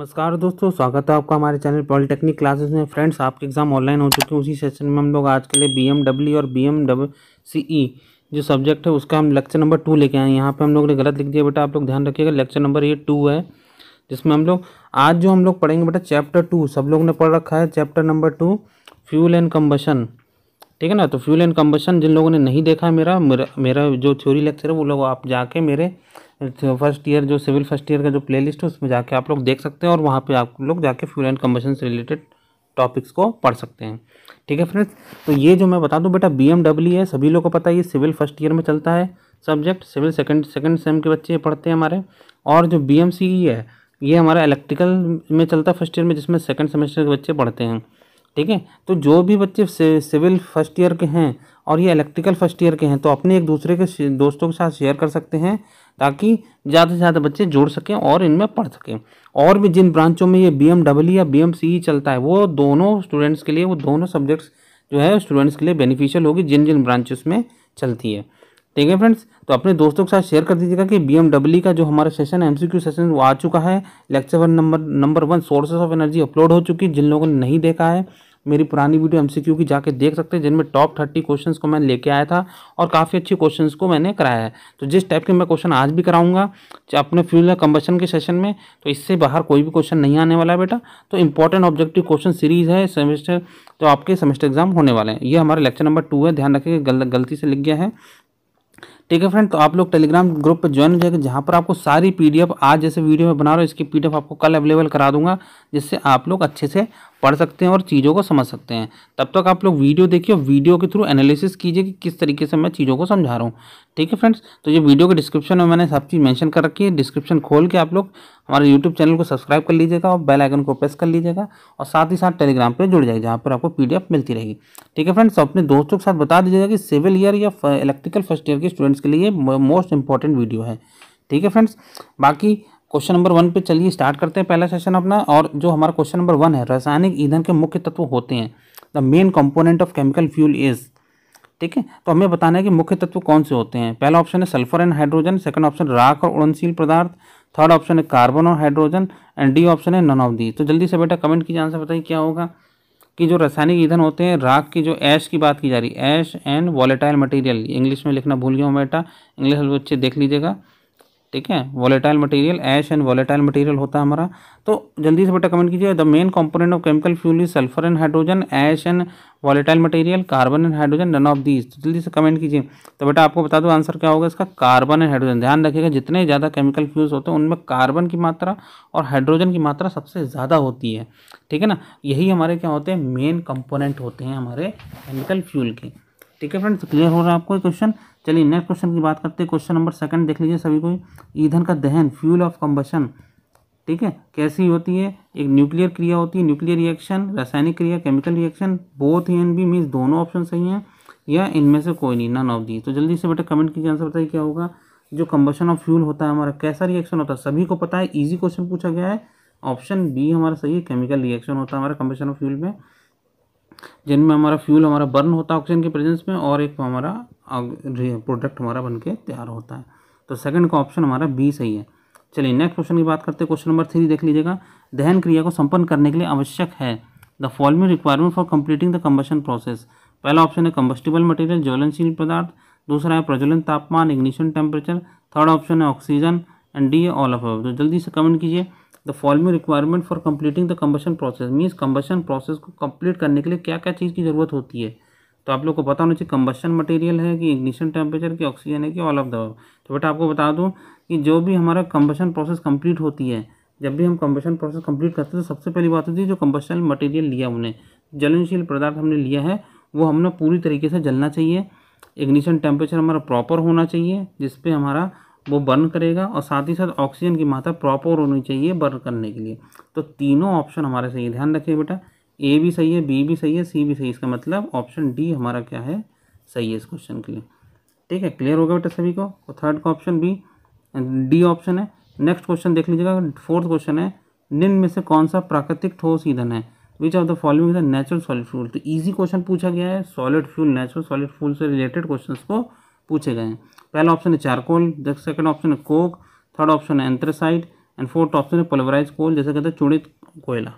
नमस्कार दोस्तों स्वागत है आपका हमारे चैनल पॉलिटेक्निक क्लासेस में फ्रेंड्स आपके एग्ज़ाम ऑनलाइन हो चुके हैं उसी सेशन में हम लोग आज के लिए बी और बी एम e जो सब्जेक्ट है उसका हम लेक्चर नंबर टू लेके आए यहाँ पे हम लोग ने गलत लिख दिया बेटा आप लोग ध्यान रखिएगा लेक्चर नंबर ये टू है जिसमें हम लोग आज जो हम लोग पढ़ेंगे बेटा चैप्टर टू सब लोग ने पढ़ रखा है chapter number two fuel and combustion ठीक है ना तो फ्यूल एंड कम्बशन जिन लोगों ने नहीं देखा है मेरा मेरा जो थ्योरी लेक्चर है वो लोग आप जाके मेरे फर्स्ट ईयर जो सिविल फर्स्ट ईयर का जो प्लेलिस्ट है उसमें जाके आप लोग देख सकते हैं और वहाँ पे आप लोग जाके फ्यूल एंड कम्बशन से रिलेटेड टॉपिक्स को पढ़ सकते हैं ठीक है फ्रेंड्स तो ये जो मैं बता दूँ बेटा बी है सभी लोग को पता है ये सिविल फर्स्ट ईयर में चलता है subject civil second second sem के बच्चे पढ़ते हैं हमारे और जो बी e है ये हमारा इलेक्ट्रिकल में चलता है फर्स्ट ईयर में जिसमें सेकेंड सेमेस्टर के बच्चे पढ़ते हैं ठीक है तो जो भी बच्चे सिविल फर्स्ट ईयर के हैं और ये इलेक्ट्रिकल फर्स्ट ईयर के हैं तो अपने एक दूसरे के दोस्तों के साथ शेयर कर सकते हैं ताकि ज़्यादा से ज़्यादा बच्चे जुड़ सकें और इनमें पढ़ सकें और भी जिन ब्रांचों में ये बी एम या बी e चलता है वो दोनों स्टूडेंट्स के लिए वो दोनों सब्जेक्ट्स जो है स्टूडेंट्स के लिए बेनिफिशियल होगी जिन जिन ब्रांचेस में चलती है ठीक है फ्रेंड्स तो अपने दोस्तों के साथ शेयर कर दीजिएगा कि बी का जो हमारा सेशन एम सेशन वो आ चुका है lecture one number number one sources of energy upload हो चुकी है जिन लोगों ने नहीं देखा है मेरी पुरानी वीडियो एमसीक्यू की जाके देख सकते हैं जिनमें टॉप थर्टी क्वेश्चंस को मैं लेके आया था और काफ़ी अच्छे क्वेश्चंस को मैंने कराया है तो जिस टाइप के मैं क्वेश्चन आज भी कराऊंगा अपने फ्यूल कंबशन के सेशन में तो इससे बाहर कोई भी क्वेश्चन नहीं आने वाला है बेटा तो इंपॉर्टेंट ऑब्जेक्टिव क्वेश्चन सीरीज है सेमेस्टर तो आपके सेमेस्टर एग्जाम होने वाले हैं ये हमारे लेक्चर नंबर टू है ध्यान रखें गल, गलती से लिख गया है ठीक है फ्रेंड तो आप लोग टेलीग्राम ग्रुप पर ज्वाइन हो जाएगा जहाँ पर आपको सारी पीडीएफ आज जैसे वीडियो में बना रहा हूँ इसकी पीडीएफ आपको कल अवेलेबल करा दूंगा जिससे आप लोग अच्छे से पढ़ सकते हैं और चीज़ों को समझ सकते हैं तब तक आप लोग वीडियो देखिए और वीडियो के थ्रू एनालिसिस कीजिए कि किस तरीके से मैं चीज़ों को समझा रहा हूँ ठीक है फ्रेंड्स तो ये वीडियो के डिस्क्रिप्शन में मैंने सब चीज़ मैंशन कर रखी है डिस्क्रिप्शन खोल के आप लोग हमारे यूट्यूब चैनल को सब्सक्राइब कर लीजिएगा और बेल आइकन को प्रेस कर लीजिएगा और साथ ही साथ टेलीग्राम पर जुड़ जाएगी जहाँ पर आपको पी मिलती रहेगी ठीक है फ्रेंड्स तो अपने दोस्तों के साथ बता दीजिएगा कि सिविल ईयर या इलेक्ट्रिकल फर्स्ट ईयर के स्टूडेंट्स के लिए मोस्ट इंपॉर्टेंट वीडियो है ठीक है फ्रेंड्स बाकी क्वेश्चन नंबर वन पे चलिए स्टार्ट करते हैं पहला सेशन अपना और जो हमारा क्वेश्चन नंबर वन है रासायनिक ईंधन के मुख्य तत्व होते हैं the main component of chemical fuel is ठीक है तो हमें बताना है कि मुख्य तत्व कौन से होते हैं पहला ऑप्शन है sulphur and hydrogen second option राख और उड़नशील पदार्थ थर्ड ऑप्शन है कार्बन और हाइड्रोजन एंड डी ऑप्शन है नन ऑफ दी तो जल्दी से बेटा कमेंट कीजिए आंसर बताइए क्या होगा कि जो रासायनिक ईंधन होते हैं राख की जो ऐश की बात की जा रही है ash and volatile material English में लिखना भूल गया हूँ बेटा इंग्लिश बच्चे देख लीजिएगा ठीक है volatile material ash and volatile material होता है हमारा तो जल्दी से बेटा कमेंट कीजिए the main component of chemical fuel is sulphur and hydrogen ash and volatile material carbon and hydrogen none of these तो जल्दी से कमेंट कीजिए तो बेटा आपको बता दो आंसर क्या होगा इसका कार्बन एंड हाइड्रोजन ध्यान रखिएगा जितने ज़्यादा केमिकल फ्यूल्स होते हैं उनमें कार्बन की मात्रा और हाइड्रोजन की मात्रा सबसे ज़्यादा होती है ठीक है ना यही हमारे क्या होते हैं मेन कंपोनेंट होते हैं हमारे केमिकल फ्यूल के ठीक है फ्रेंड्स क्लियर तो हो रहा है आपको क्वेश्चन चलिए नेक्स्ट क्वेश्चन की बात करते हैं क्वेश्चन नंबर सेकंड देख लीजिए सभी को ईंधन का दहन फ्यूल ऑफ कम्बशन ठीक है कैसी होती है एक न्यूक्लियर क्रिया होती है न्यूक्लियर रिएक्शन रासायनिक क्रिया केमिकल रिएक्शन बोथ ही एन बी मीन्स दोनों ऑप्शन सही हैं या इनमें से कोई नहीं नन ऑफ दी तो जल्दी से बेटा कमेंट कीजिए आंसर बताइए क्या होगा जो कम्बशन ऑफ फ्यूल होता है हमारा कैसा रिएक्शन होता है सभी को पता है ईजी क्वेश्चन पूछा गया है ऑप्शन बी हमारा सही है केमिकल रिएक्शन होता है हमारा कम्बशन ऑफ फ्यूल में जिनमें हमारा फ्यूल हमारा बर्न होता है ऑक्सीजन के प्रेजेंस में और एक हमारा प्रोडक्ट हमारा बन के तैयार होता है तो सेकंड का ऑप्शन हमारा बी सही है चलिए नेक्स्ट क्वेश्चन की बात करते हैं क्वेश्चन नंबर थ्री देख लीजिएगा दहन क्रिया को संपन्न करने के लिए आवश्यक है the following requirement for completing the combustion process पहला ऑप्शन है कम्बस्टिबल मटेरियल ज्वलनशील पदार्थ दूसरा है प्रज्वलन तापमान इग्निशन टेम्परेचर थर्ड ऑप्शन है oxygen and D all of तो जल्दी से कमेंट कीजिए the following requirement for completing the combustion process means combustion process को कंप्लीट करने के लिए क्या क्या चीज़ की ज़रूरत होती है तो आप लोग को पता होना चाहिए कम्बशन मटेरियल है कि इग्निशन टेम्परेचर की ऑक्सीजन है कि ऑल ऑफ द तो बेटा आपको बता दूँ कि जो भी हमारा कम्बशन प्रोसेस कम्प्लीट होती है जब भी हम कम्बशन प्रोसेस कंप्लीट करते हैं तो सबसे पहली बात होती है जो कम्बशन मटेरियल लिया हमने जलनशील पदार्थ हमने लिया है वो हमने पूरी तरीके से जलना चाहिए इग्निशन टेम्परेचर हमारा प्रॉपर होना चाहिए जिसपे हमारा वो बर्न करेगा और साथ ही साथ ऑक्सीजन की मात्रा प्रॉपर होनी चाहिए बर्न करने के लिए तो तीनों ऑप्शन हमारे सही ध्यान रखिए बेटा ए भी सही है बी भी सही है सी भी सही है इसका मतलब ऑप्शन डी हमारा क्या है सही है इस क्वेश्चन के लिए ठीक है क्लियर हो गया बेटा सभी को और थर्ड का ऑप्शन बी डी ऑप्शन है नेक्स्ट क्वेश्चन देख लीजिएगा फोर्थ क्वेश्चन है निम्न में से कौन सा प्राकृतिक ठोस ईंधन है which of the following natural solid fuel तो ईजी क्वेश्चन पूछा गया है solid fuel natural solid fuel से रिलेटेड क्वेश्चन को पूछे गए हैं पहला ऑप्शन है चारकोल सेकंड ऑप्शन है कोक थर्ड ऑप्शन है एंथ्रेसाइड एंड फोर्थ ऑप्शन है पोलवराइज कोल जैसे कहते हैं चूड़ित कोयला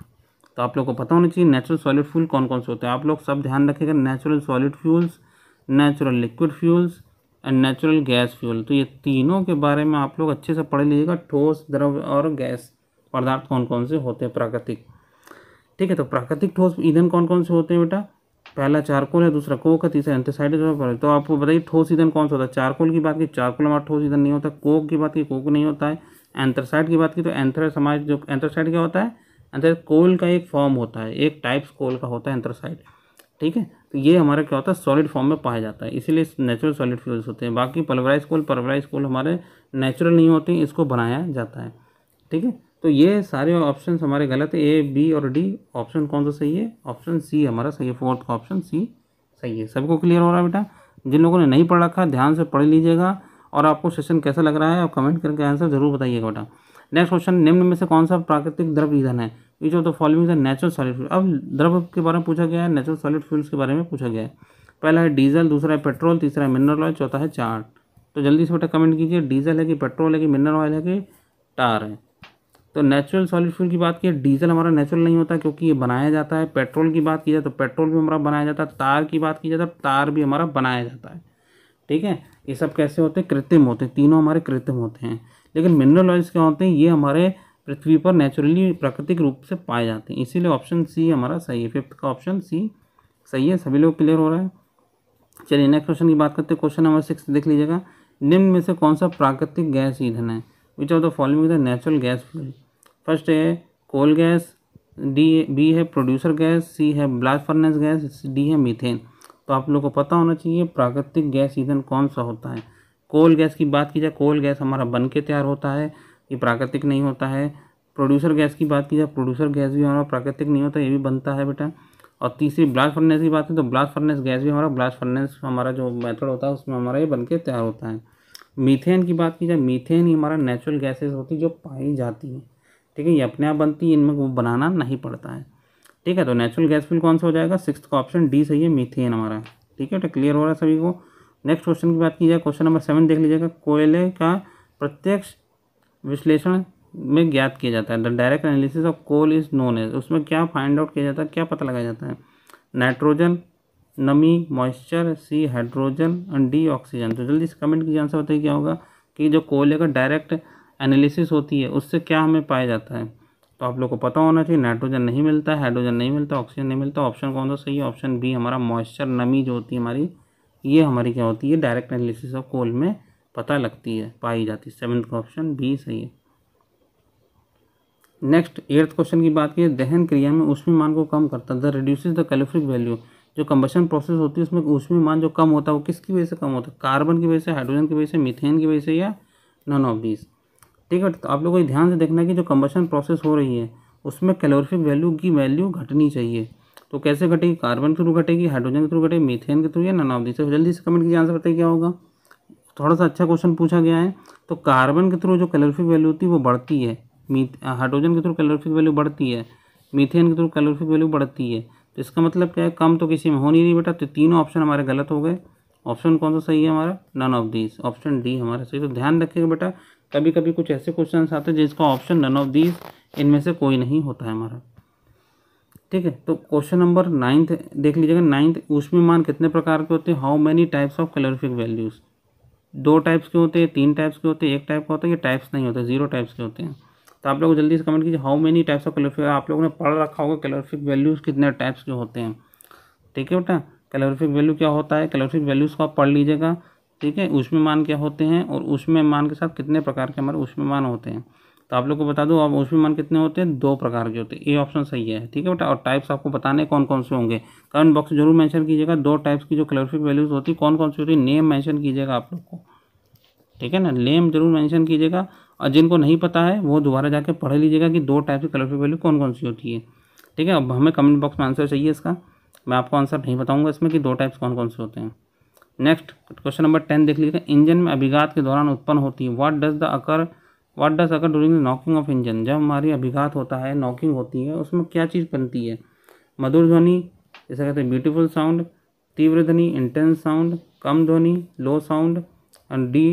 तो आप लोग को पता होना चाहिए नेचुरल सॉलिड फ्यूल कौन कौन से होते हैं आप लोग सब ध्यान रखेगा natural solid fuels natural liquid fuels and natural gas fuel तो ये तीनों के बारे में आप लोग अच्छे से पढ़ लीजिएगा ठोस द्रव और गैस पदार्थ कौन कौन से होते हैं प्राकृतिक ठीक है तो प्राकृतिक ठोस ईंधन कौन कौन से होते हैं बेटा पहला चारकोल है दूसरा कोक है तीसरा एंटेसाइड है तो आपको बताइए ठोस ईंधन कौन सा होता है चारकोल की बात की चारकोल हमारा ठोस ईंधन नहीं होता कोक की बात की कोक नहीं होता है एंथरसाइड की बात की तो एंथ्रा समाज जो एंथरसाइड क्या होता है एंथ्राइड कोल का एक फॉर्म होता है एक टाइप्स कोल का होता है एंथरसाइड ठीक है तो ये हमारा क्या होता है सॉलिड फॉर्म में पाया जाता है इसीलिए नेचुरल सॉलिड फ्यूल्स होते हैं बाकी पल्वराइज कोल पल्वराइज कोल हमारे नेचुरल नहीं होते इसको बनाया जाता है ठीक है तो ये सारे ऑप्शन हमारे गलत है ए बी और डी ऑप्शन कौन सा सही है ऑप्शन सी हमारा सही है फोर्थ का ऑप्शन सी सही है सबको क्लियर हो रहा है बेटा जिन लोगों ने नहीं पढ़ रखा ध्यान से पढ़ लीजिएगा और आपको सेशन कैसा लग रहा है आप कमेंट करके आंसर जरूर बताइएगा बेटा नेक्स्ट क्वेश्चन निम्न में से कौन सा प्राकृतिक द्रव ईंधन है which of the following the natural solid fuel अब द्रव के बारे में पूछा गया है नेचुरल सॉलिड फ्यूल्स के बारे में पूछा गया है पहला है डीजल दूसरा है पेट्रोल तीसरा है मिनरल ऑयल चौथा है चार तो जल्दी से बेटा कमेंट कीजिए डीजल है कि पेट्रोल है कि मिनरल ऑयल है कि टार है तो नेचुरल सॉलिड फ्यूल की बात की डीजल हमारा नेचुरल नहीं होता क्योंकि ये बनाया जाता है पेट्रोल की बात की जाए तो पेट्रोल भी हमारा बनाया जाता है तार की बात की जाए तो तार भी हमारा बनाया जाता है ठीक है ये सब कैसे होते हैं कृत्रिम होते हैं तीनों हमारे कृत्रिम होते हैं लेकिन मिनरल ऑयल्स क्या होते हैं ये हमारे पृथ्वी पर नेचुरली प्राकृतिक रूप से पाए जाते हैं इसीलिए ऑप्शन सी हमारा सही है फिफ्थ का ऑप्शन सी सही है सभी लोग क्लियर हो रहा है चलिए नेक्स्ट क्वेश्चन की बात करते हैं क्वेश्चन नंबर सिक्स देख लीजिएगा निम्न में से कौन सा प्राकृतिक गैस ईंधन है which of the following the natural gas fuel first है कोल गैस डी बी है प्रोड्यूसर गैस सी है ब्लास्ट फर्नेस गैस डी है मीथेन तो आप लोगों को पता होना चाहिए प्राकृतिक गैस ईंधन कौन सा होता है कोल गैस की बात की जाए कोल गैस हमारा बन के तैयार होता है ये प्राकृतिक नहीं होता है प्रोड्यूसर गैस की बात की जाए प्रोड्यूसर गैस भी हमारा प्राकृतिक नहीं होता ये भी बनता है बेटा और तीसरी ब्लास्ट फर्नेस की बात है तो ब्लास्ट फर्नेस गैस भी हमारा ब्लास्ट फर्नेस हमारा जो मेथड होता है उसमें हमारा ये बन के तैयार होता है मीथेन की बात की जाए मीथेन ही हमारा नेचुरल गैसेस होती है जो पाई जाती हैं ठीक है ये अपने आप बनती है इनमें बनाना नहीं पड़ता है ठीक है तो नेचुरल गैस फिल कौन सा हो जाएगा सिक्स का ऑप्शन डी सही है मीथेन हमारा ठीक है तो क्लियर हो रहा है सभी को नेक्स्ट क्वेश्चन की बात की जाए क्वेश्चन नंबर सेवन देख लीजिएगा कोयले का प्रत्यक्ष विश्लेषण में ज्ञात किया जाता है the direct analysis of coal is known as उसमें क्या फाइंड आउट किया जाता है क्या पता लगाया जाता है नाइट्रोजन नमी moisture C hydrogen and D oxygen तो जल्दी से कमेंट की आंसर बताइए क्या होगा कि जो कोयले का डायरेक्ट एनालिसिस होती है उससे क्या हमें पाया जाता है तो आप लोग को पता होना चाहिए नाइट्रोजन नहीं मिलता हाइड्रोजन नहीं मिलता ऑक्सीजन नहीं मिलता ऑप्शन कौन सा सही है ऑप्शन बी हमारा मॉइस्चर नमी जो होती है हमारी ये हमारी क्या होती है डायरेक्ट एनालिसिस ऑफ कोल में पता लगती है पाई जाती है सेवन्थ का ऑप्शन बी सही है नेक्स्ट एट्थ क्वेश्चन की बात की दहन क्रिया में ऊष्मी मान को कम करता है the reduce the calorific value जो कम्बशन प्रोसेस होती है उसमें ऊष्मी मान जो कम होता है वो किसकी वजह से कम होता है कार्बन की वजह से हाइड्रोजन की वजह से मीथेन की वजह से या नॉन ऑफ दीज ठीक है तो आप लोगों को ध्यान से देखना कि जो कम्बशन प्रोसेस हो रही है उसमें कैलोरिफिक वैल्यू की वैल्यू घटनी चाहिए तो कैसे घटेगी कार्बन के थ्रू घटेगी हाइड्रोजन के थ्रू घटेगी मीथेन के थ्रू या नन ऑफ दी जल्दी से कमेंट कीजिए आंसर बताइए क्या होगा थोड़ा सा अच्छा क्वेश्चन पूछा गया है तो कार्बन के थ्रू जो कैलोरिफिक वैल्यू होती है वो बढ़ती है हाइड्रोजन के थ्रू कैलोरिफिक वैल्यू बढ़ती है मीथेन के थ्रू कैलोरिफिक वैल्यू बढ़ती है तो इसका मतलब क्या है कम तो किसी में हो नहीं रही बेटा तो तीनों ऑप्शन हमारे गलत हो गए ऑप्शन कौन सा सही है हमारा none of these option D हमारा सही तो ध्यान रखिएगा बेटा कभी कभी कुछ ऐसे क्वेश्चन आते हैं जिसका ऑप्शन नन ऑफ दीज इनमें से कोई नहीं होता है हमारा ठीक है तो क्वेश्चन नंबर नाइन्थ देख लीजिएगा नाइन्थ उसमें मान कितने प्रकार के होते हैं how many types of calorific values दो टाइप्स के होते हैं तीन टाइप्स के होते हैं एक टाइप का होता है ये टाइप्स नहीं होते जीरो टाइप्स के होते हैं तो आप लोग जल्दी से कमेंट कीजिए how many types of calorific आप लोगों ने पढ़ रखा होगा कलरफिक वैल्यूज़ कितने टाइप्स के होते हैं ठीक है बेटा कलरफिक वैल्यू क्या होता है कलरफिक वैल्यूज़ को आप पढ़ लीजिएगा ठीक है उसमें मान क्या होते हैं और उसमें मान के साथ कितने प्रकार के हमारे उसमें मान होते हैं तो आप लोग को बता दूँ अब उसमें मान कितने होते हैं दो प्रकार के होते हैं ए ऑप्शन सही है ठीक है बेटा और टाइप्स आपको बताने कौन कौन से होंगे कमेंट बॉक्स जरूर मैंशन कीजिएगा दो टाइप्स की जो क्लोरिफिक वैल्यूज होती है कौन कौन सी होती है नेम मैंशन कीजिएगा आप लोग को ठीक है ना नेम जरूर मैंशन कीजिएगा और जिनको नहीं पता है वो दोबारा जाकर पढ़ लीजिएगा कि दो टाइप की क्लरिफिक वैल्यू कौन कौन सी होती है ठीक है अब हमें कमेंट बॉक्स में आंसर चाहिए इसका मैं आपको आंसर नहीं बताऊंगा इसमें कि दो टाइप्स कौन कौन से होते हैं नेक्स्ट क्वेश्चन नंबर टेन देख लीजिएगा इंजन में अभिघात के दौरान उत्पन्न होती है what does the occur what does occur during the knocking of engine जब हमारी अभिघात होता है नॉकिंग होती है उसमें क्या चीज़ बनती है मधुर ध्वनि जैसे कहते हैं ब्यूटीफुल साउंड तीव्र ध्वनि इंटेंस साउंड कम ध्वनि low sound and D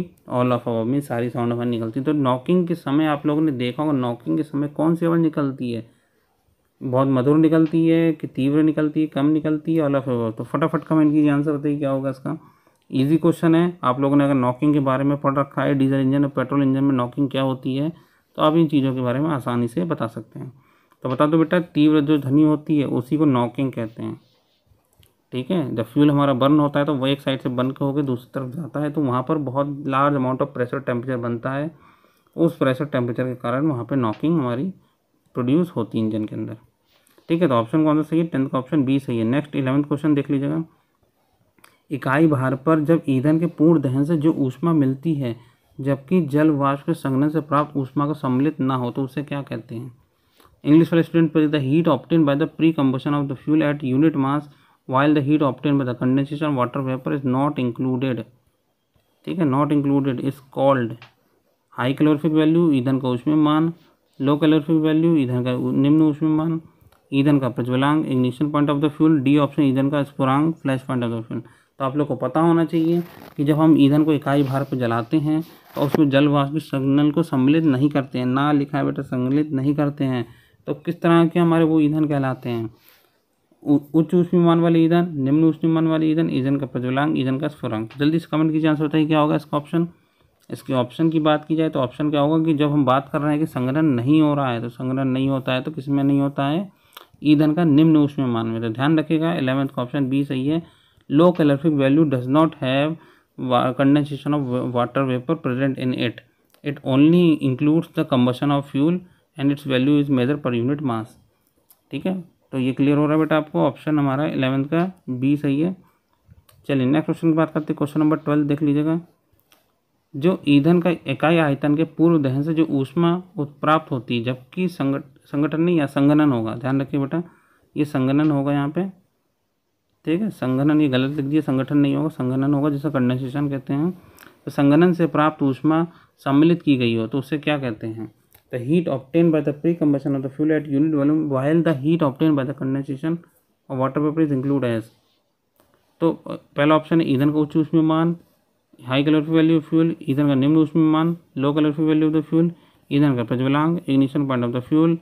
all of our mean सारी साउंड हमारी निकलती है तो नॉकिंग के समय आप लोगों ने देखा होगा नॉकिंग के समय कौन सी आवाज़ निकलती है बहुत मधुर निकलती है कि तीव्र निकलती है कम निकलती है ऑल ऑफ अवर तो फटाफट कमेंट कीजिए आंसर बताइए क्या होगा इसका इजी क्वेश्चन है आप लोगों ने अगर नॉकिंग के बारे में पढ़ रखा है डीजल इंजन और पेट्रोल इंजन में नॉकिंग क्या होती है तो आप इन चीज़ों के बारे में आसानी से बता सकते हैं तो बता दो बेटा तीव्र जो धनी होती है उसी को नॉकिंग कहते हैं ठीक है जब फ्यूल हमारा बर्न होता है तो वो एक साइड से बर्न होकर दूसरी तरफ जाता है तो वहाँ पर बहुत large amount of pressure temperature बनता है उस प्रेशर टेम्परेचर के कारण वहाँ पर नॉकिंग हमारी प्रोड्यूस होती है इंजन के अंदर ठीक है तो ऑप्शन कौन सा सही है टेंथ का ऑप्शन बी सही है नेक्स्ट इलेवंथ क्वेश्चन देख लीजिएगा इकाई भार पर जब ईंधन के पूर्ण दहन से जो ऊष्मा मिलती है जबकि जल वाष्प के संघनन से प्राप्त ऊष्मा का सम्मिलित ना हो तो उसे क्या कहते हैं इंग्लिश वाले स्टूडेंट पर the heat obtained by the pre combustion of the fuel at unit mass while the heat obtained by the condensation water vapour is not included ठीक है not included is called high calorific value ईंधन का उसमें मान लो calorific value ईंधन का निम्न उसमें मान ईंधन का प्रज्वलांग ignition point of the fuel D option ईंधन का स्पुरांग flash point of the fuel तो आप लोग को पता होना चाहिए कि जब हम ईंधन को इकाई भार पर जलाते हैं तो उसमें जल वाष्प संगलन को सम्मिलित नहीं करते हैं ना लिखा है बेटा सम्मिलित नहीं करते हैं तो किस तरह के हमारे वो ईंधन कहलाते हैं उच्च उष्मीमान वाले ईंधन निम्न उष्मीमान वाले ईंधन ईंधन का प्रज्वलांग ईंधन का स्फुरंग जल्दी से कमेंट कीजिए आंसर बताइए क्या होगा इसका ऑप्शन इसके ऑप्शन की बात की जाए तो ऑप्शन क्या होगा कि जब हम बात कर रहे हैं कि संग्रहण नहीं हो रहा है तो संग्रहण नहीं होता है तो किस में नहीं होता है ईंधन का निम्न उष्मीमान में तो ध्यान रखिएगा इलेवंथ का ऑप्शन बी सही है low calorific value does not have condensation of water vapour present in it it only includes the combustion of fuel and its value is measure per unit mass ठीक है तो ये clear हो रहा है बेटा आपको ऑप्शन हमारा इलेवेंथ का बी सही है चलिए नेक्स्ट क्वेश्चन की बात करते हैं क्वेश्चन नंबर ट्वेल्व देख लीजिएगा जो ईंधन का इकाई आयतन के पूर्व दहन से जो ऊष्मा उत्प्राप्त होती है जबकि संगठन संगठन नहीं या संगनन होगा ध्यान रखिए बेटा ये संगनन होगा यहाँ पे ठीक है संगठन ये गलत लिख दिया संगठन नहीं होगा संगठन होगा जिसे कंडेंसेशन कहते हैं तो संगठन से प्राप्त ऊष्मा सम्मिलित की गई हो तो उसे क्या कहते हैं the heat obtained by the pre combustion of the fuel at unit volume while the heat obtained by the condensation और water vapour is include as तो पहला ऑप्शन है ईंधन का उच्च मान हाई कैलोरी वैल्यू फ्यूल ईंधन का निम्न मान low calorie value of the fuel ईंधन का प्रज्वलांग ignition point of the fuel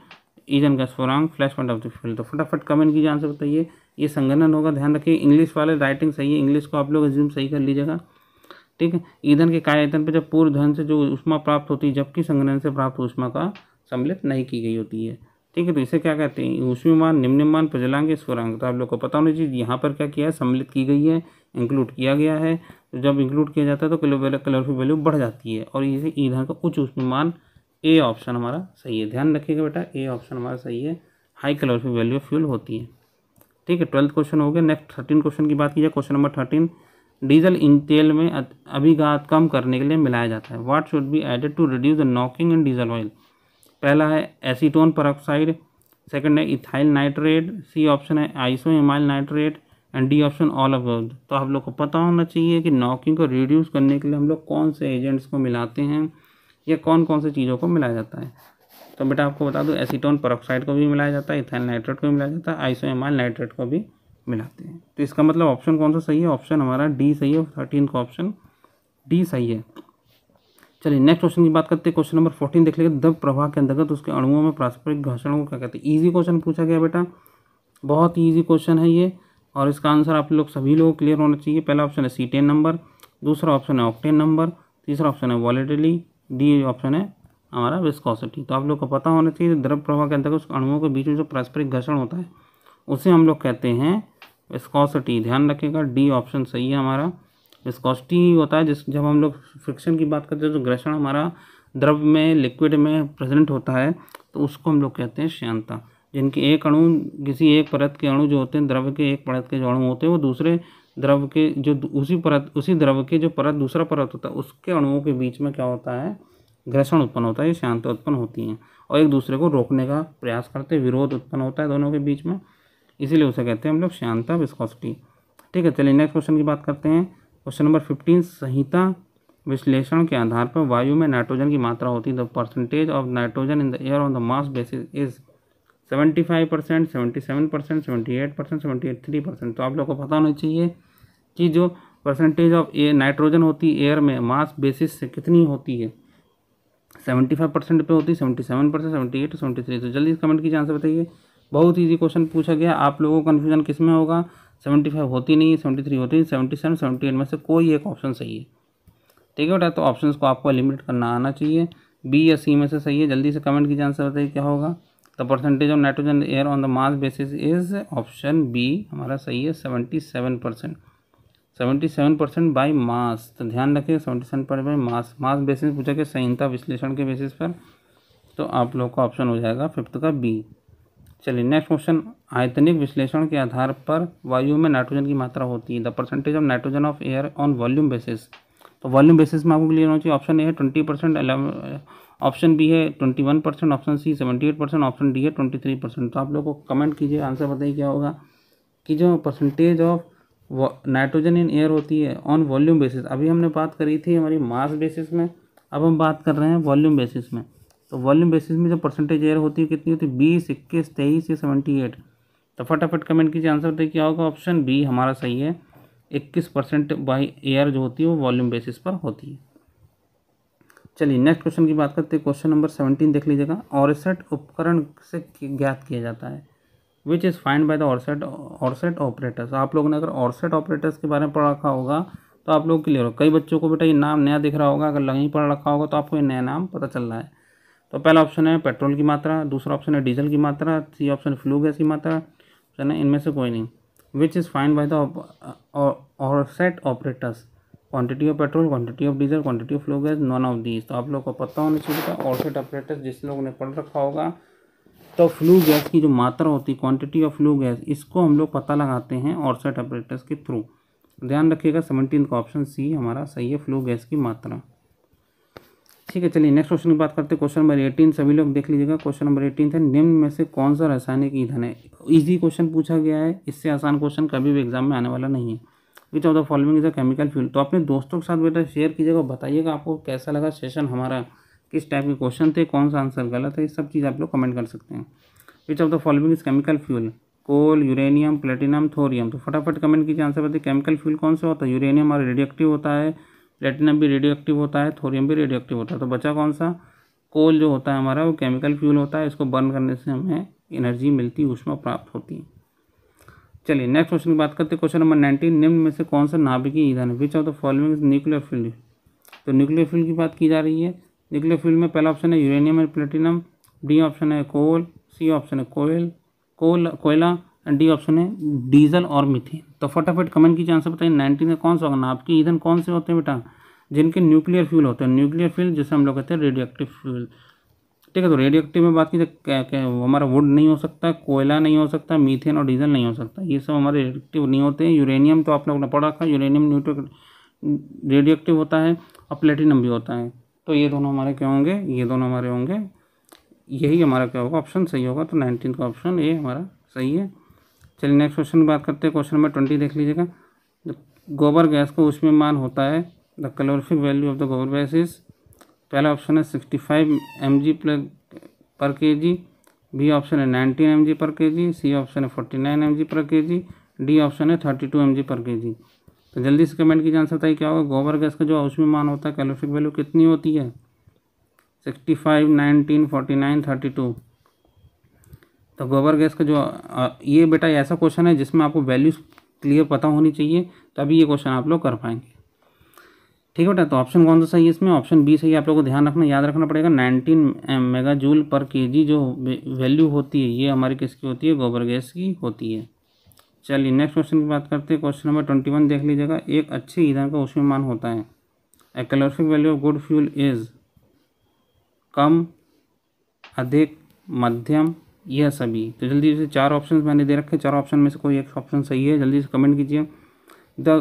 ईंधन का स्वरांग flash point of the fuel तो फटाफट कमेंट कीजिए आंसर बताइए ये संगठन होगा ध्यान रखिए इंग्लिश वाले राइटिंग सही है इंग्लिश को आप लोग एज्यूम सही कर लीजिएगा ठीक है ईंधन के कायतन पर जब पूर्व धन से जो उष्मा प्राप्त होती है जबकि संगठन से प्राप्त उष्मा का सम्मिलित नहीं की गई होती है ठीक है तो इसे क्या कहते हैं उष्मीमान निम्नमान प्रजलांग स्वरांग तो आप लोग को पता होना चाहिए यहाँ पर क्या किया है सम्मिलित की गई है इंक्लूड किया गया है तो जब इंक्लूड किया जाता है तो कैलोरी वैल्यू बढ़ जाती है और इसे ईंधन का उच्च ऊष्मीमान ए ऑप्शन हमारा सही है ध्यान रखिएगा बेटा ए ऑप्शन हमारा सही है हाई कैलोरी वैल्यू फ्यूल होती है ठीक है ट्वेल्थ क्वेश्चन हो गया नेक्स्ट थर्टीन क्वेश्चन की बात की जाए क्वेश्चन नंबर थर्टीन डीजल इन तेल में अभिघात कम करने के लिए मिलाया जाता है what should be added to reduce the knocking in diesel oil पहला है एसीटोन परऑक्साइड सेकंड है इथाइल नाइट्रेट सी ऑप्शन है iso amyl nitrate and D option all of तो आप लोग को पता होना चाहिए कि नॉकिंग को रिड्यूस करने के लिए हम लोग कौन से एजेंट्स को मिलाते हैं या कौन कौन से चीज़ों को मिलाया जाता है तो बेटा आपको बता दूं एसीटोन परोक्साइड को भी मिलाया जाता है इथाइल नाइट्रेट को भी मिलाया जाता है आइसोएमाइल नाइट्रेट को भी मिलाते हैं तो इसका मतलब ऑप्शन कौन सा सही है ऑप्शन हमारा डी सही है थर्टीन का ऑप्शन डी सही है चलिए नेक्स्ट क्वेश्चन की बात करते हैं क्वेश्चन नंबर फोर्टीन देख लेंगे दब प्रभाव के अंतर्गत उसके अणुओं में पारस्परिक घर्षण को क्या कहते हैं ईजी क्वेश्चन पूछा गया बेटा बहुत ही ईजी क्वेश्चन है ये और इसका आंसर आप लोग सभी को क्लियर होना चाहिए पहला ऑप्शन है सी टेन नंबर दूसरा ऑप्शन है ऑक्टेन नंबर तीसरा ऑप्शन है वॉलेटली डी ऑप्शन है हमारा विस्कोसिटी तो आप लोग को पता होना चाहिए द्रव प्रवाह के अंतर्गत अणुओं के बीच में जो पारस्परिक घर्षण होता है उसे हम लोग कहते हैं विस्कोसिटी ध्यान रखिएगा डी ऑप्शन सही है हमारा विस्कोसिटी होता है जिस जब हम लोग फ्रिक्शन की बात करते हैं जो तो घर्षण हमारा द्रव में लिक्विड में प्रेजेंट होता है तो उसको हम लोग कहते हैं श्यांता जिनके एक अणु किसी एक परत के अणु जो होते हैं द्रव के एक परत के जो अणु होते हैं वो दूसरे द्रव के जो उसी परत उसी द्रव के जो परत दूसरा परत होता है उसके अणुओं के बीच में क्या होता है घर्षण उत्पन्न होता है शांति उत्पन्न होती हैं और एक दूसरे को रोकने का प्रयास करते विरोध उत्पन्न होता है दोनों के बीच में इसीलिए उसे कहते हैं हम लोग शांता विस्कोसिटी ठीक है चलिए नेक्स्ट क्वेश्चन की बात करते हैं क्वेश्चन नंबर फिफ्टीन संहिता विश्लेषण के आधार पर वायु में नाइट्रोजन की मात्रा होती है the percentage of nitrogen in the air on the mass basis is seventy five percent seventy seven percent seventy eight percent seventy eight three percent तो आप लोग को पता होना चाहिए कि जो परसेंटेज ऑफ ए नाइट्रोजन होती है एयर में मास बेसिस से कितनी होती है सेवेंटी फाइव परसेंट पर होती है seventy seven percent seventy eight seventy three तो जल्दी कमेंट कीजिए आंसर बताइए बहुत ईजी क्वेश्चन पूछा गया आप लोगों को कन्फ्यूजन किस में होगा सेवेंटी फाइव होती नहीं है सेवेंटी थ्री होती है सेवेंटी सेवन सेवेंटी एट में से कोई एक ऑप्शन सही है ठीक है बेटा तो ऑप्शन को आपको एलिमिनेट करना आना चाहिए बी या सी में से सही है जल्दी से कमेंट कीजिए आंसर बताइए क्या होगा the percentage of nitrogen air on the mass basis is option B हमारा सही है seventy seven percent seventy seven percent by mass तो ध्यान रखिए seventy seven percent by mass mass basis पूछा गया संहिता विश्लेषण के बेसिस पर तो आप लोग का ऑप्शन हो जाएगा फिफ्थ का बी चलिए नेक्स्ट क्वेश्चन आयतनिक विश्लेषण के आधार पर वायु में नाइट्रोजन की मात्रा होती है the percentage of nitrogen of air on volume basis तो वॉल्यूम बेसिस में आपको क्लियर होना चाहिए ऑप्शन ए है ट्वेंटी परसेंट ऑप्शन बी है twenty one percent option C seventy eight percent option D है ट्वेंटी थ्री परसेंट तो आप लोग को कमेंट कीजिए आंसर बताइए क्या होगा कि जो percentage of nitrogen in air होती है ऑन वॉल्यूम बेसिस अभी हमने बात करी थी हमारी मास बेसिस में अब हम बात कर रहे हैं वॉल्यूम बेसिस में तो वॉल्यूम बेसिस में जो परसेंटेज एयर होती है कितनी होती है बीस इक्कीस तेईस या सेवेंटी एट तो फटाफट कमेंट कीजिए आंसर दे क्या होगा ऑप्शन बी हमारा सही है इक्कीस परसेंट बाई एयर जो होती है वो वॉल्यूम बेसिस पर होती है चलिए नेक्स्ट क्वेश्चन की बात करते हैं क्वेश्चन नंबर सेवनटीन देख लीजिएगा और उपकरण से ज्ञात किया जाता है which is find by the orsat orsat operators आप लोगों ने अगर ऑर्सेट ऑपरेटर्स के बारे में पढ़ रखा होगा तो आप लोग क्लियर हो कई बच्चों को बेटा ये नाम नया दिख रहा होगा अगर नहीं पढ़ रखा होगा तो आपको ये नया नाम पता चल रहा है तो पहला ऑप्शन है पेट्रोल की मात्रा दूसरा ऑप्शन है डीजल की मात्रा सी ऑप्शन फ्लू गैस की मात्रा ऑप्शन है इनमें से कोई नहीं which is find by the operators quantity of petrol quantity of diesel quantity of flue gas none of these तो आप लोग को पता होना चाहिए था ऑर्सेट ऑपरेटर्स जिस लोगों ने पढ़ रखा होगा तो फ्लू गैस की जो मात्रा होती है क्वांटिटी ऑफ फ्लू गैस इसको हम लोग पता लगाते हैं ऑर्सेट ऑपरेटर्स के थ्रू ध्यान रखिएगा सेवनटीन का ऑप्शन सी हमारा सही है फ्लू गैस की मात्रा ठीक है चलिए नेक्स्ट क्वेश्चन की बात करते हैं क्वेश्चन नंबर एटीन सभी लोग देख लीजिएगा क्वेश्चन नंबर एटीन था निम्न में से कौन सा रासायनिक ईंधन है इजी क्वेश्चन पूछा गया है इससे आसान क्वेश्चन कभी भी एग्जाम में आने वाला नहीं है which of the following is a chemical fuel तो अपने दोस्तों के साथ बेटा शेयर कीजिएगा बताइएगा आपको कैसा लगा सेशन हमारा किस टाइप के क्वेश्चन थे कौन सा आंसर गलत है ये सब चीज़ आप लोग कमेंट कर सकते हैं which of the following is chemical fuel coal uranium platinum thorium तो फटाफट कमेंट कीजिए आंसर बताइए केमिकल फ्यूल कौन सा होता है यूरेनियम और रेडियो एक्टिव होता है प्लेटिनम भी रेडियो एक्टिव होता है थोरियम भी रेडियो एक्टिव होता है तो बचा कौन सा कोल जो होता है हमारा वो केमिकल फ्यूल होता है इसको बर्न करने से हमें एनर्जी मिलती है ऊष्मा प्राप्त होती है चलिए नेक्स्ट क्वेश्चन की बात करते हैं क्वेश्चन नंबर नाइनटीन निम्न में से कौन सा नाभिकीय ईंधन है which of the following is nuclear fuel तो न्यूक्लियर फ्यूल की बात की जा रही है निकले फील्ड में पहला ऑप्शन है uranium and platinum D option है कोल सी ऑप्शन है कोयल कोल कोयला एंड डी ऑप्शन है डीजल और मिथेन तो फटाफट कमेंट कीजिए आंसर बताइए नाइनटीन का कौन सा होगा आपके ईंधन कौन से होते हैं बेटा जिनके न्यूक्लियर फ्यूल होते हैं न्यूक्लियर फ्यूल जिसे हम लोग कहते हैं रेडियो एक्टिव फ्यूल ठीक है तो रेडियो एक्टिव में बात की तो हमारा वुड नहीं हो सकता कोयला नहीं हो सकता मीथेन और डीजल नहीं हो सकता ये सब हमारे रेडियो एक्टिव नहीं होते हैं यूरेनियम तो आप लोगों ने पढ़ा था यूरेनियम न्यूट्रो रेडियो एक्टिव होता है और प्लेटिनम भी होता है तो ये दोनों हमारे क्या होंगे ये दोनों हमारे होंगे यही हमारा क्या होगा ऑप्शन सही होगा तो नाइनटीन का ऑप्शन ए हमारा सही है चलिए नेक्स्ट क्वेश्चन की बात करते हैं क्वेश्चन नंबर ट्वेंटी देख लीजिएगा गोबर गैस का उसमें मान होता है the calorific value of the गोबर गैस इज पहला ऑप्शन है sixty five M G per K G B option है nineteen M G per K G C option है forty nine M G per K G D option है thirty two M G per K जी तो जल्दी से comment कीजिए answer बताइए क्या होगा गोबर गैस का जो उसमें मान होता है कैलोफिक वैल्यू कितनी होती है sixty five nineteen forty nine thirty two तो गोबर गैस का जो ये बेटा ऐसा क्वेश्चन है जिसमें आपको वैल्यूज क्लियर पता होनी चाहिए तभी ये क्वेश्चन आप लोग कर पाएंगे ठीक है बेटा तो ऑप्शन कौन सा सही है इसमें ऑप्शन बी सही है आप लोगों को ध्यान रखना याद रखना पड़ेगा नाइनटीन मेगा जूल पर के जो वैल्यू होती है ये हमारी किसकी होती है गोबर गैस की होती है चलिए नेक्स्ट क्वेश्चन की बात करते हैं क्वेश्चन नंबर ट्वेंटी वन देख लीजिएगा एक अच्छे ईंधन का उसमें मान होता है A calorific value of good fuel is कम अधिक मध्यम यह सभी तो जल्दी से चार ऑप्शन मैंने दे रखे चार ऑप्शन में से कोई एक ऑप्शन सही है जल्दी से कमेंट कीजिए the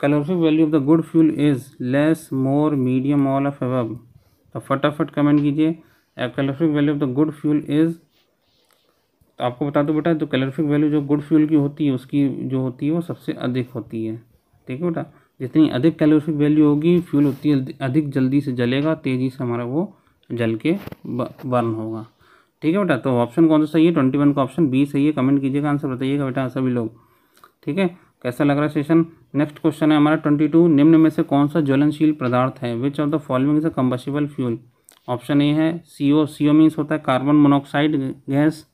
calorific value of the good fuel is less more medium all of above तो फटाफट कमेंट कीजिए A calorific value of the good fuel is आपको बता दो बेटा तो कैलोरीफिक वैल्यू जो गुड फ्यूल की होती है उसकी जो होती है वो सबसे अधिक होती है ठीक है बेटा जितनी अधिक कैलोरीफिक वैल्यू होगी फ्यूल होती है अधिक जल्दी से जलेगा तेज़ी से हमारा वो जल के बर्न होगा ठीक है बेटा तो ऑप्शन कौन सा सही है ट्वेंटी वन का ऑप्शन बी सही है कमेंट कीजिएगा आंसर बताइएगा बेटा सभी लोग ठीक है कैसा लग रहा है सेशन नेक्स्ट क्वेश्चन है हमारा ट्वेंटी टू निम्न में से कौन सा ज्वलनशील पदार्थ है which of the following is a fuel option A है C O C O means होता है carbon monoxide gas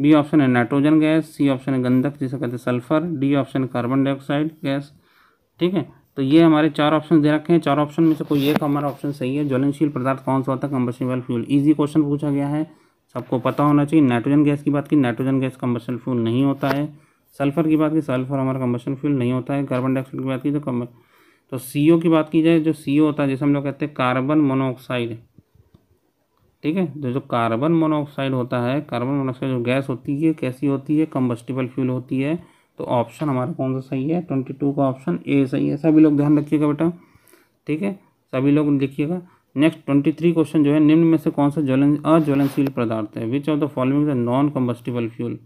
B option है नाइट्रोजन गैस सी ऑप्शन है गंधक जिसे कहते हैं sulphur D option carbon dioxide gas ठीक है तो ये हमारे चार ऑप्शन दे रखे हैं चार ऑप्शन में से कोई एक हमारा ऑप्शन सही है ज्वलनशील पदार्थ कौन सा होता है कम्बर्शियल फ्यूल ईजी क्वेश्चन पूछा गया है सबको पता होना चाहिए नाइट्रोजन गैस की बात की नाइट्रोजन गैस कम्बर्शियल फ्यूल नहीं होता है सल्फर की बात की सल्फर हमारा कम्बर्शियल फ्यूल नहीं होता है कार्बन डाइऑक्साइड की बात की तो कम्ब तो सी की बात की जाए जो सी होता है जैसे हम लोग कहते हैं कार्बन मोनोऑक्साइड ठीक है तो जो कार्बन मोनोऑक्साइड होता है कार्बन मोनोऑक्साइड जो गैस होती है कैसी होती है कम्बस्टिबल फ्यूल होती है तो ऑप्शन हमारा कौन सा सही है ट्वेंटी टू का ऑप्शन ए सही है सभी लोग ध्यान रखिएगा बेटा ठीक है सभी लोग लिखिएगा नेक्स्ट ट्वेंटी थ्री क्वेश्चन जो है निम्न में से कौन सा ज्वलन अज्वलनशील पदार्थ है which of the following the non combustible fuel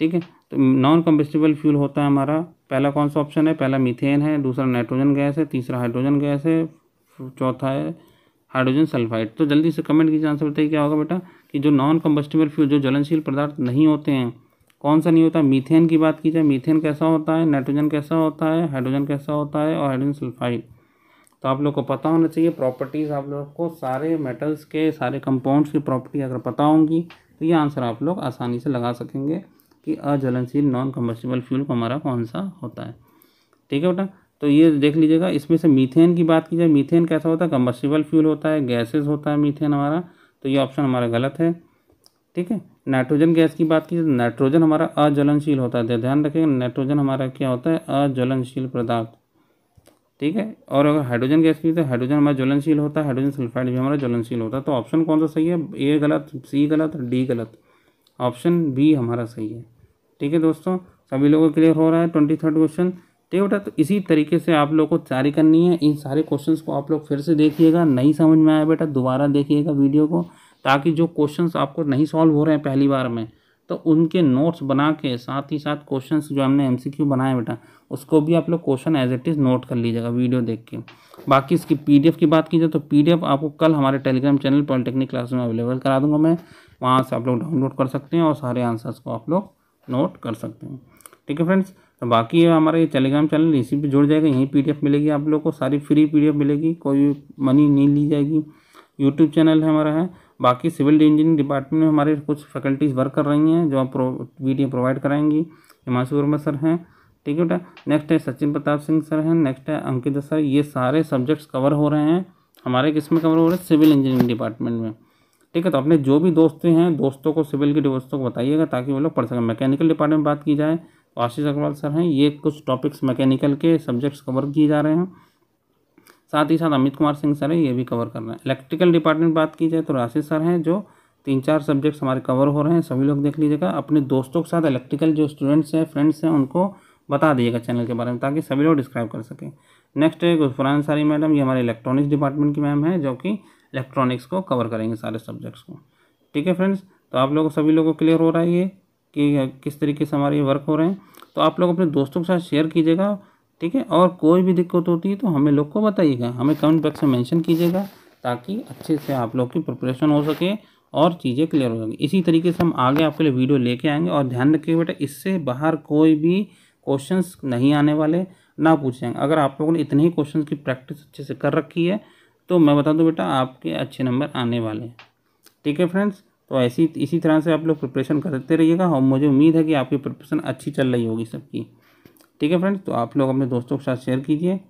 ठीक है तो नॉन कम्बस्टिबल फ्यूल होता है हमारा पहला कौन सा ऑप्शन है पहला मीथेन है दूसरा नाइट्रोजन गैस है तीसरा हाइड्रोजन गैस है चौथा है हाइड्रोजन सल्फाइड तो जल्दी से कमेंट कीजिए आंसर बताइए क्या होगा बेटा कि जो नॉन कम्बस्टेबल फ्यूल जो जलनशील पदार्थ नहीं होते हैं कौन सा नहीं होता मीथेन की बात की जाए मीथेन कैसा होता है नाइट्रोजन कैसा होता है हाइड्रोजन कैसा होता है और हाइड्रोजन सल्फाइड तो आप लोग को पता होना चाहिए प्रॉपर्टीज़ आप लोग को सारे मेटल्स के सारे कंपाउंड्स की प्रॉपर्टी अगर पता होंगी तो ये आंसर आप लोग आसानी से लगा सकेंगे कि अजलनशील नॉन कम्बस्टेबल फ्यूल हमारा कौन सा होता है ठीक है बेटा तो ये देख लीजिएगा इसमें से मीथेन की बात की जाए मीथेन कैसा होता है कम्बर्सिबल फ्यूल होता है गैसेज होता है मीथेन हमारा तो ये ऑप्शन हमारा गलत है ठीक है नाइट्रोजन गैस की बात की जाए नाइट्रोजन हमारा अज्वलनशील होता है ध्यान रखिएगा नाइट्रोजन हमारा क्या होता है अज्वलनशील पदार्थ ठीक है और अगर हाइड्रोजन गैस की तो हाइड्रोजन हमारा ज्वलनशील होता है हाइड्रोजन सल्फाइड भी हमारा ज्वलनशील होता है तो ऑप्शन कौन सा सही है ए गलत सी गलत डी गलत ऑप्शन बी हमारा सही है ठीक है दोस्तों सभी लोगों को क्लियर हो रहा है ट्वेंटी थर्ड क्वेश्चन ठीक तो है बेटा तो इसी तरीके से आप लोग को तैयारी करनी है इन सारे क्वेश्चंस को आप लोग फिर से देखिएगा नहीं समझ में आया बेटा दोबारा देखिएगा वीडियो को ताकि जो क्वेश्चंस आपको नहीं सॉल्व हो रहे हैं पहली बार में तो उनके नोट्स बना के साथ ही साथ क्वेश्चन जो हमने क्यू बनाए बेटा उसको भी आप लोग question as it is note कर लीजिएगा वीडियो देख के बाकी इसकी एफ की बात की जाए तो एफ आपको कल हमारे टेलीग्राम चैनल पॉलिटेक्निक क्लास में अवेलेबल करा दूँगा मैं वहाँ से आप लोग डाउनलोड कर सकते हैं और सारे आंसर्स को आप लोग नोट कर सकते हैं ठीक है फ्रेंड्स तो बाकी हमारा ये टेलीग्राम चैनल इसी पे जुड़ जाएगा यहीं पीडीएफ मिलेगी आप लोग को सारी फ्री पीडीएफ मिलेगी कोई मनी नहीं ली जाएगी यूट्यूब चैनल है हमारा है बाकी सिविल इंजीनियरिंग डिपार्टमेंट में हमारे कुछ फैकल्टीज़ वर्क कर रही हैं जो आप प्रो वीडियो प्रोवाइड कराएंगी हिमांशु वर्मा सर हैं ठीक है बेटा नेक्स्ट है सचिन प्रताप सिंह सर हैं नेक्स्ट है अंकित सर ये सारे सब्जेक्ट्स कवर हो रहे हैं हमारे किस में कवर हो रहे हैं सिविल इंजीनियरिंग डिपार्टमेंट में ठीक है तो अपने जो भी दोस्त हैं दोस्तों को सिविल के दोस्तों को बताइएगा ताकि वो लोग पढ़ सकें मैकेनिकल डिपार्टमेंट बात की जाए आशीष अग्रवाल सर हैं ये कुछ टॉपिक्स मैकेनिकल के सब्जेक्ट्स कवर किए जा रहे हैं साथ ही साथ अमित कुमार सिंह सर हैं ये भी कवर कर रहे हैं इलेक्ट्रिकल डिपार्टमेंट बात की जाए तो राशि सर हैं जो तीन चार सब्जेक्ट्स हमारे कवर हो रहे हैं सभी लोग देख लीजिएगा अपने दोस्तों के साथ इलेक्ट्रिकल जो स्टूडेंट्स हैं फ्रेंड्स हैं उनको बता दिएगा चैनल के बारे में ताकि सभी लोग डिस्क्राइब कर सकें नेक्स्ट है गुरफुरान सारी मैडम ये हमारे इलेक्ट्रॉनिक्स डिपार्टमेंट की मैम है जो कि इलेक्ट्रॉनिक्स को कवर करेंगे सारे सब्जेक्ट्स को ठीक है फ्रेंड्स तो आप लोगों सभी लोगों को क्लियर हो रहा है ये कि किस तरीके से हमारे ये वर्क हो रहे हैं तो आप लोग अपने दोस्तों के साथ शेयर कीजिएगा ठीक है और कोई भी दिक्कत होती है तो हमें लोग को बताइएगा हमें कमेंट बॉक्स में मेंशन कीजिएगा ताकि अच्छे से आप लोग की प्रिपरेशन हो सके और चीज़ें क्लियर हो सकें इसी तरीके से हम आगे आपके लिए वीडियो लेके आएंगे और ध्यान रखिए बेटा इससे बाहर कोई भी क्वेश्चंस नहीं आने वाले ना पूछेंगे अगर आप लोगों ने इतने ही क्वेश्चंस की प्रैक्टिस अच्छे से कर रखी है तो मैं बता दूं बेटा आपके अच्छे नंबर आने वाले हैं ठीक है फ्रेंड्स तो ऐसी इसी तरह से आप लोग प्रिपरेशन करते रहिएगा और मुझे उम्मीद है कि आपकी प्रिपरेशन अच्छी चल रही होगी सबकी ठीक है फ्रेंड्स तो आप लोग अपने दोस्तों के साथ शेयर कीजिए